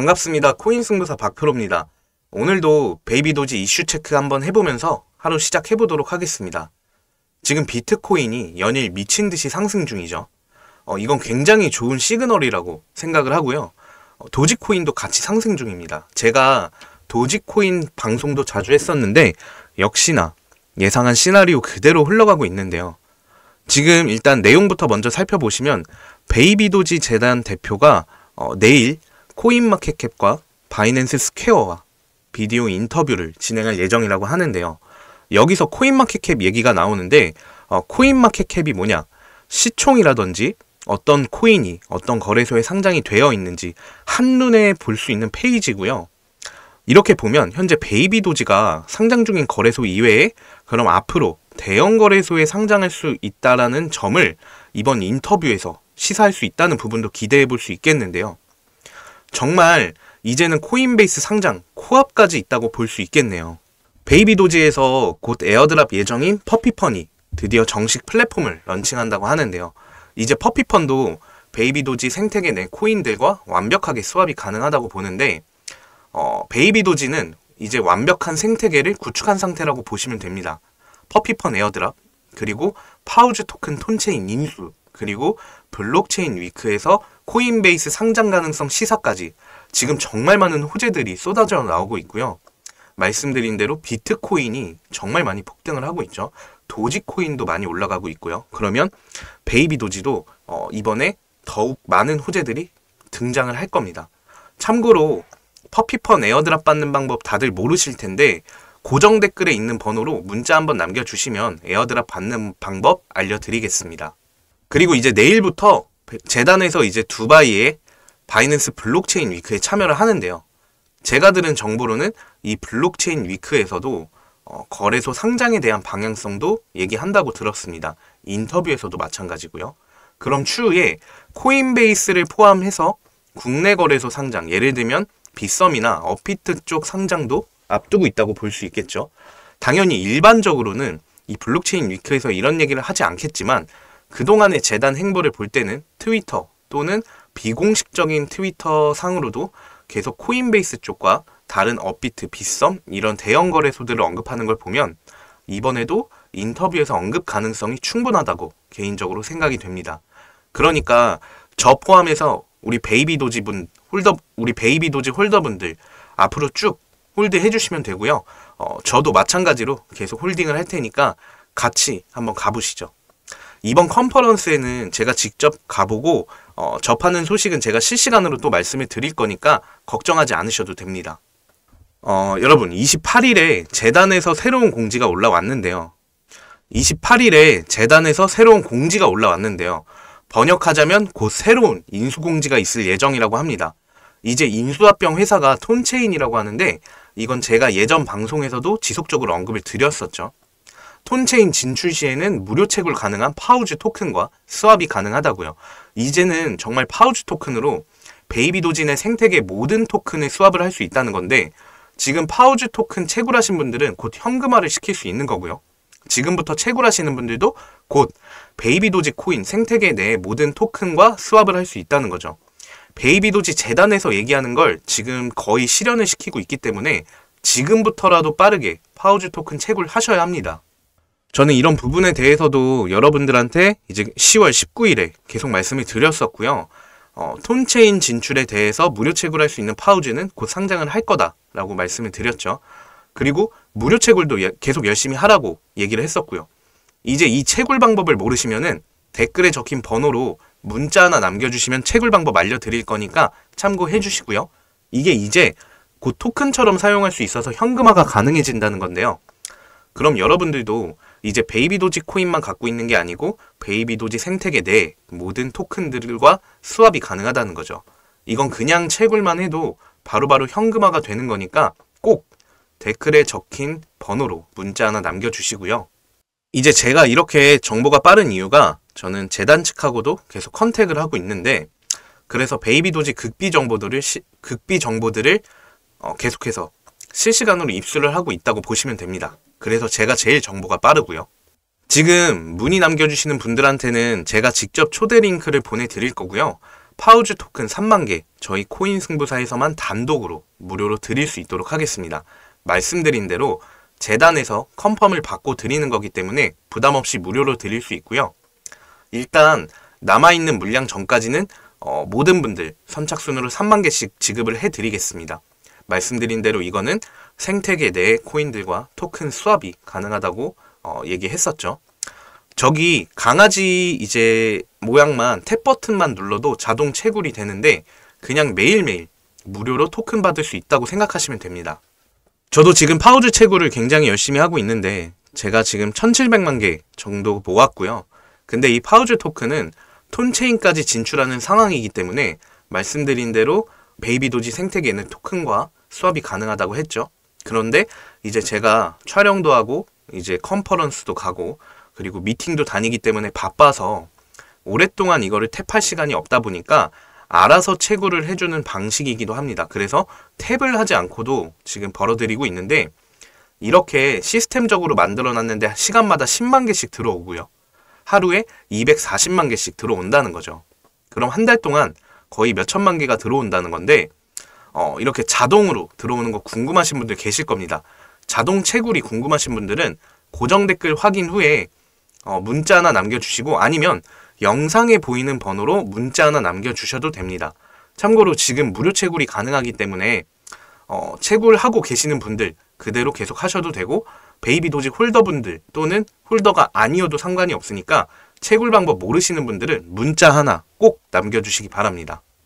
반갑습니다. 코인 승부사 박표로입니다 오늘도 베이비도지 이슈 체크 한번 해보면서 하루 시작해보도록 하겠습니다. 지금 비트코인이 연일 미친 듯이 상승 중이죠. 어, 이건 굉장히 좋은 시그널이라고 생각을 하고요. 어, 도지코인도 같이 상승 중입니다. 제가 도지코인 방송도 자주 했었는데 역시나 예상한 시나리오 그대로 흘러가고 있는데요. 지금 일단 내용부터 먼저 살펴보시면 베이비도지 재단 대표가 어, 내일 코인마켓캡과 바이낸스 스퀘어와 비디오 인터뷰를 진행할 예정이라고 하는데요. 여기서 코인마켓캡 얘기가 나오는데 어, 코인마켓캡이 뭐냐 시총이라든지 어떤 코인이 어떤 거래소에 상장이 되어 있는지 한눈에 볼 수 있는 페이지고요. 이렇게 보면 현재 베이비 도지가 상장 중인 거래소 이외에 그럼 앞으로 대형 거래소에 상장할 수 있다라는 점을 이번 인터뷰에서 시사할 수 있다는 부분도 기대해 볼 수 있겠는데요. 정말 이제는 코인베이스 상장 코앞까지 있다고 볼 수 있겠네요. 베이비도지에서 곧 에어드랍 예정인 퍼피펀이 드디어 정식 플랫폼을 런칭한다고 하는데요. 이제 퍼피펀도 베이비도지 생태계 내 코인들과 완벽하게 수합이 가능하다고 보는데 어, 베이비도지는 이제 완벽한 생태계를 구축한 상태라고 보시면 됩니다. 퍼피펀 에어드랍 그리고 파우즈 토큰 톤체인 인수 그리고 블록체인 위크에서 코인베이스 상장 가능성 시사까지 지금 정말 많은 호재들이 쏟아져 나오고 있고요. 말씀드린 대로 비트코인이 정말 많이 폭등을 하고 있죠. 도지코인도 많이 올라가고 있고요. 그러면 베이비 도지도 어, 이번에 더욱 많은 호재들이 등장을 할 겁니다. 참고로 퍼피펀 에어드랍 받는 방법 다들 모르실 텐데 고정 댓글에 있는 번호로 문자 한번 남겨주시면 에어드랍 받는 방법 알려드리겠습니다. 그리고 이제 내일부터 재단에서 이제 두바이의 바이낸스 블록체인 위크에 참여를 하는데요. 제가 들은 정보로는 이 블록체인 위크에서도 어, 거래소 상장에 대한 방향성도 얘기한다고 들었습니다. 인터뷰에서도 마찬가지고요. 그럼 추후에 코인베이스를 포함해서 국내 거래소 상장, 예를 들면 빗썸이나 어피트 쪽 상장도 앞두고 있다고 볼 수 있겠죠. 당연히 일반적으로는 이 블록체인 위크에서 이런 얘기를 하지 않겠지만 그동안의 재단 행보를 볼 때는 트위터 또는 비공식적인 트위터 상으로도 계속 코인베이스 쪽과 다른 업비트, 빗썸 이런 대형 거래소들을 언급하는 걸 보면 이번에도 인터뷰에서 언급 가능성이 충분하다고 개인적으로 생각이 됩니다. 그러니까 저 포함해서 우리 베이비도지분 홀더 우리 베이비도지 홀더분들 앞으로 쭉 홀드 해주시면 되고요. 어, 저도 마찬가지로 계속 홀딩을 할 테니까 같이 한번 가보시죠. 이번 컨퍼런스에는 제가 직접 가보고 어, 접하는 소식은 제가 실시간으로 또 말씀을 드릴 거니까 걱정하지 않으셔도 됩니다. 어, 여러분 28일에 재단에서 새로운 공지가 올라왔는데요. 28일에 재단에서 새로운 공지가 올라왔는데요. 번역하자면 곧 새로운 인수공지가 있을 예정이라고 합니다. 이제 인수합병 회사가 톤체인이라고 하는데 이건 제가 예전 방송에서도 지속적으로 언급을 드렸었죠. 톤체인 진출 시에는 무료 채굴 가능한 파우즈 토큰과 스왑이 가능하다고요. 이제는 정말 파우즈 토큰으로 베이비 도진의 생태계 모든 토큰을 수합을 할 수 있다는 건데 지금 파우즈 토큰 채굴하신 분들은 곧 현금화를 시킬 수 있는 거고요. 지금부터 채굴하시는 분들도 곧 베이비도지 코인 생태계 내 모든 토큰과 수합을 할 수 있다는 거죠. 베이비도지 재단에서 얘기하는 걸 지금 거의 실현을 시키고 있기 때문에 지금부터라도 빠르게 파우즈 토큰 채굴하셔야 합니다. 저는 이런 부분에 대해서도 여러분들한테 이제 10월 19일에 계속 말씀을 드렸었고요. 어, 톤체인 진출에 대해서 무료 채굴할 수 있는 파우즈는곧 상장을 할 거다라고 말씀을 드렸죠. 그리고 무료 채굴도 예, 계속 열심히 하라고 얘기를 했었고요. 이제 이 채굴 방법을 모르시면은 댓글에 적힌 번호로 문자 하나 남겨주시면 채굴 방법 알려드릴 거니까 참고해 주시고요. 이게 이제 곧 토큰처럼 사용할 수 있어서 현금화가 가능해진다는 건데요. 그럼 여러분들도 이제 베이비도지 코인만 갖고 있는 게 아니고 베이비도지 생태계 내 모든 토큰들과 수합이 가능하다는 거죠. 이건 그냥 채굴만 해도 바로바로 현금화가 되는 거니까 꼭 댓글에 적힌 번호로 문자 하나 남겨주시고요. 이제 제가 이렇게 정보가 빠른 이유가 저는 재단 측하고도 계속 컨택을 하고 있는데 그래서 베이비도지 극비 정보들을 시, 극비 정보들을 어, 계속해서 실시간으로 입수를 하고 있다고 보시면 됩니다. 그래서 제가 제일 정보가 빠르고요. 지금 문의 남겨주시는 분들한테는 제가 직접 초대 링크를 보내드릴 거고요. 파우즈 토큰 3만 개 저희 코인 승부사에서만 단독으로 무료로 드릴 수 있도록 하겠습니다. 말씀드린 대로 재단에서 컨펌을 받고 드리는 거기 때문에 부담 없이 무료로 드릴 수 있고요. 일단 남아있는 물량 전까지는 어, 모든 분들 선착순으로 3만 개씩 지급을 해드리겠습니다. 말씀드린 대로 이거는 생태계 내 코인들과 토큰 수합이 가능하다고 어, 얘기했었죠. 저기 강아지 이제 모양만 탭 버튼만 눌러도 자동 채굴이 되는데 그냥 매일매일 무료로 토큰 받을 수 있다고 생각하시면 됩니다. 저도 지금 파우즈 채굴을 굉장히 열심히 하고 있는데 제가 지금 1700만 개 정도 모았고요. 근데 이 파우즈 토큰은 톤체인까지 진출하는 상황이기 때문에 말씀드린 대로 베이비도지 생태계는 토큰과 수업이 가능하다고 했죠. 그런데 이제 제가 촬영도 하고 이제 컨퍼런스도 가고 그리고 미팅도 다니기 때문에 바빠서 오랫동안 이거를 탭할 시간이 없다 보니까 알아서 채굴을 해주는 방식이기도 합니다. 그래서 탭을 하지 않고도 지금 벌어들이고 있는데 이렇게 시스템적으로 만들어놨는데 시간마다 10만 개씩 들어오고요. 하루에 240만 개씩 들어온다는 거죠. 그럼 한 달 동안 거의 몇 천만 개가 들어온다는 건데 어, 이렇게 자동으로 들어오는 거 궁금하신 분들 계실 겁니다. 자동 채굴이 궁금하신 분들은 고정 댓글 확인 후에 어, 문자 하나 남겨주시고 아니면 영상에 보이는 번호로 문자 하나 남겨주셔도 됩니다. 참고로 지금 무료 채굴이 가능하기 때문에 어, 채굴하고 계시는 분들 그대로 계속 하셔도 되고 베이비 도지 홀더분들 또는 홀더가 아니어도 상관이 없으니까 채굴 방법 모르시는 분들은 문자 하나 꼭 남겨주시기 바랍니다.